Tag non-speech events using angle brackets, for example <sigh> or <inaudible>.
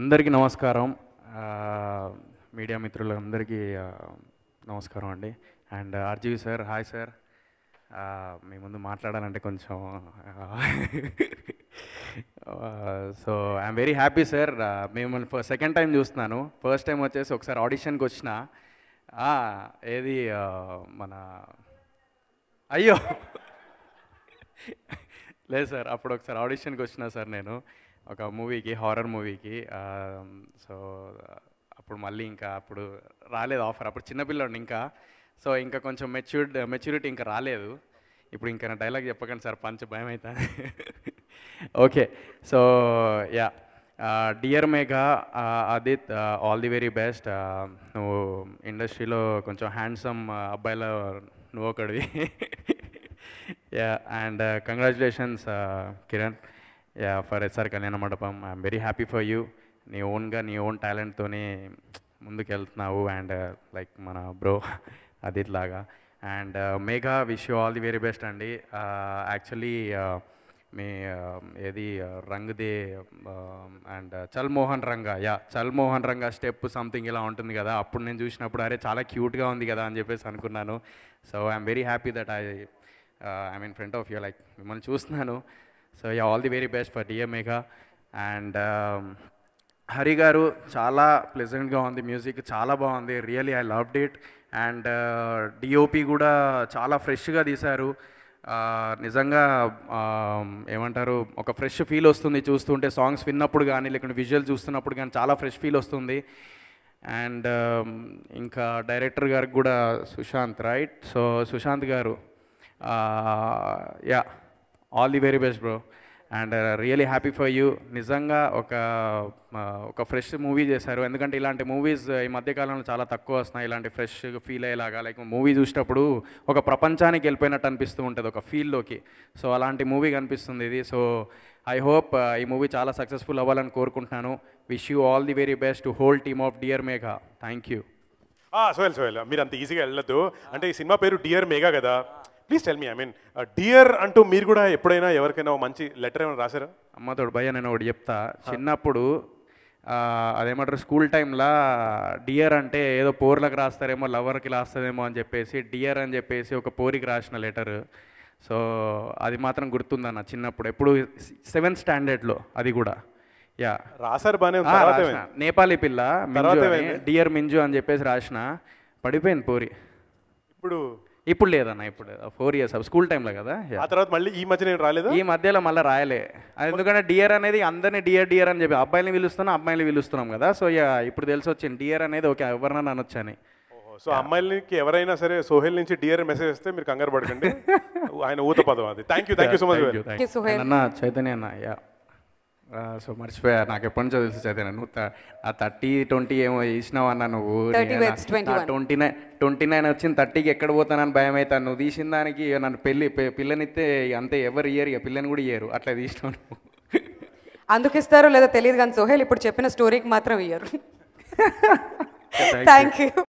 అందరికీ నమస్కారం మీడియా మిత్రులందరికీ నమస్కారం అండి and RGV sir hi sir మీ ముందు మాట్లాడాలంటే కొంచెం so I'm very happy sir మిమ్మల్ని సెకండ్ టైం చూస్తున్నాను ఫస్ట్ టైం వచ్చేసి ఒకసారి ఆడిషన్కి వచ్చిన ఏది మన అయ్యో <laughs> లేదు సార్ అప్పుడు ఒకసారి ఆడిషన్కి వచ్చిన సార్ నేను అగా మూవీకి హార్ మూవీకి సో అప్పుడు మళ్ళీ ఇంకా అప్పుడు రాలేదు ఆఫర్ అప్పుడు చిన్న పిల్లండి ఇంకా సో ఇంకా కొంచెం మెచ్యూర్డ్ మెచ్యూరిటీ ఇంకా రాలేదు ఇప్పుడు ఇంకా నా డైలాగ్ చెప్పకండి సార్ పంచ భయం అవుతా ఓకే సో యా డియర్ మేగా అది all the very best in డస్ట్రీలో కొంచెం హ్యాండ్సమ్ అబ్బాయల నో ఒకటి yeah and congratulations Kiran yeah for SR కళ్యాణ మండపం I'm very happy for you నీ ఓన్గా నీ ఓన్ టాలెంట్తోనే ముందుకెళ్తున్నావు అండ్ లైక్ uh, మన బ్రో అది and Megha wish you all the very best అండి యాక్చువల్లీ uh, uh, మీ ఏది Rang De and um, Chal Mohan Ranga yeah Chal Mohan Ranga step something ఇలా ఉంటుంది కదా అప్పుడు నేను చూసినప్పుడు అరే చాలా క్యూట్గా ఉంది కదా అని చెప్పేసి అనుకున్నాను so I'm very happy that I I mean front of you like మిమ్మల్ని చూస్తున్నాను so yeah all the very best for DM and Hari గారు చాలా ప్లెజెంట్గా ఉంది మ్యూజిక్ చాలా బాగుంది really I loved it and DOP కూడా చాలా ఫ్రెష్గా తీశారు నిజంగా ఏమంటారు ఒక ఫ్రెష్ ఫీల్ వస్తుంది చూస్తుంటే సాంగ్స్ విన్నప్పుడు కానీ లేకుంటే విజువల్ చూస్తున్నప్పుడు కానీ చాలా ఫ్రెష్ ఫీల్ వస్తుంది అండ్ ఇంకా డైరెక్టర్ గారికి కూడా సుశాంత్ రైట్ సో సుశాంత్ గారు yeah all the very best bro and really happy for you నిజంగా ఒక uh, ఒక ఫ్రెష్ మూవీ చేశారు ఎందుకంటే ఇలాంటి మూవీస్ uh, ఈ మధ్యకాలంలో చాలా తక్కువ వస్తున్నాయి ఇలాంటి ఫ్రెష్ ఫీల్ అయ్యేలాగా లైక్ మూవీ చూసేటప్పుడు ఒక ప్రపంచానికి వెళ్ళిపోయినట్టు అనిపిస్తూ ఉంటుంది ఒక ఫీల్లోకి సో అలాంటి మూవీ కనిపిస్తుంది ఇది సో ఐ హోప్ ఈ మూవీ చాలా సక్సెస్ఫుల్ అవ్వాలని కోరుకుంటున్నాను wish you all the very best whole team of dear Megha thank you Sohel Sohel మీరు అంత ఈజీగా వెళ్ళదు అంటే ఈ సినిమా పేరు డియర్ మేఘా కదా please tell me I mean dear అంటూ మీరు కూడా ఎప్పుడైనా ఎవరికైనా మంచి లెటర్ ఏమైనా రాశారా అమ్మతోడు భయ నేను ఒకటి చెప్తా చిన్నప్పుడు అదేమంటారు స్కూల్ టైంలో డియర్ అంటే ఏదో పోర్లకు రాస్తారేమో లవర్కి రాస్తారేమో అని చెప్పేసి డియర్ అని చెప్పేసి ఒక పోరికి రాసిన లెటర్ సో అది మాత్రం గుర్తుందన్న చిన్నప్పుడు ఎప్పుడు సెవెంత్ స్టాండర్డ్లో అది కూడా యా రాసారు బాగానే నేపాలీ పిల్ల డియర్ మింజు అని చెప్పేసి రాసిన పడిపోయింది పోరి ఇప్పుడు ఇప్పుడు లేదన్న ఇప్పుడు ఫోర్ ఇయర్స్ స్కూల్ టైంలో కదా ఆ తర్వాత మళ్ళీ ఈ మధ్య నేను రాలేదు ఈ మధ్యలో మళ్ళీ రాయలే ఎందుకంటే డియర్ అనేది అందరినీ డియర్ డియర్ అని చెప్పి అబ్బాయిని పిలుస్తున్నాం అమ్మాయిని పిలుస్తున్నాం కదా సో ఇప్పుడు తెలిసి వచ్చింది డియర్ అనేది ఒక ఎవరన్నా అనొచ్చని సో అమ్మాయిలకి ఎవరైనా సరే సోహెల్ నుంచి డియర్ మెసేజ్ ఇస్తే మీరు కంగారు పడకండి <laughs> ఆయన ఊత పదం అది thank you thank you so much అన్న చైతన్య అన్న యా సో మర్చిపోయా నాకు ఎప్పటి నుంచో తెలుసు చదివాను నువ్వు ఆ థర్టీ ట్వంటీ ఏమో చేసినావు అన్న నువ్వు ట్వంటీ నైన్ ట్వంటీ నైన్ వచ్చింది థర్టీకి ఎక్కడ పోతానని భయం అవుతాను నువ్వు తీసిన దానికి నన్ను పెళ్ళి పిల్లనిస్తే అంతే ఎవరు ఇయ్యరు ఇక పిల్లని కూడా ఇయ్యరు అట్లా తీసినావు నువ్వు అందుకు ఇస్తారో లేదో తెలియదు కానీ సోహెల్ ఇప్పుడు చెప్పిన స్టోరీకి మాత్రం ఇయ్యరు థ్యాంక్ <laughs> యూ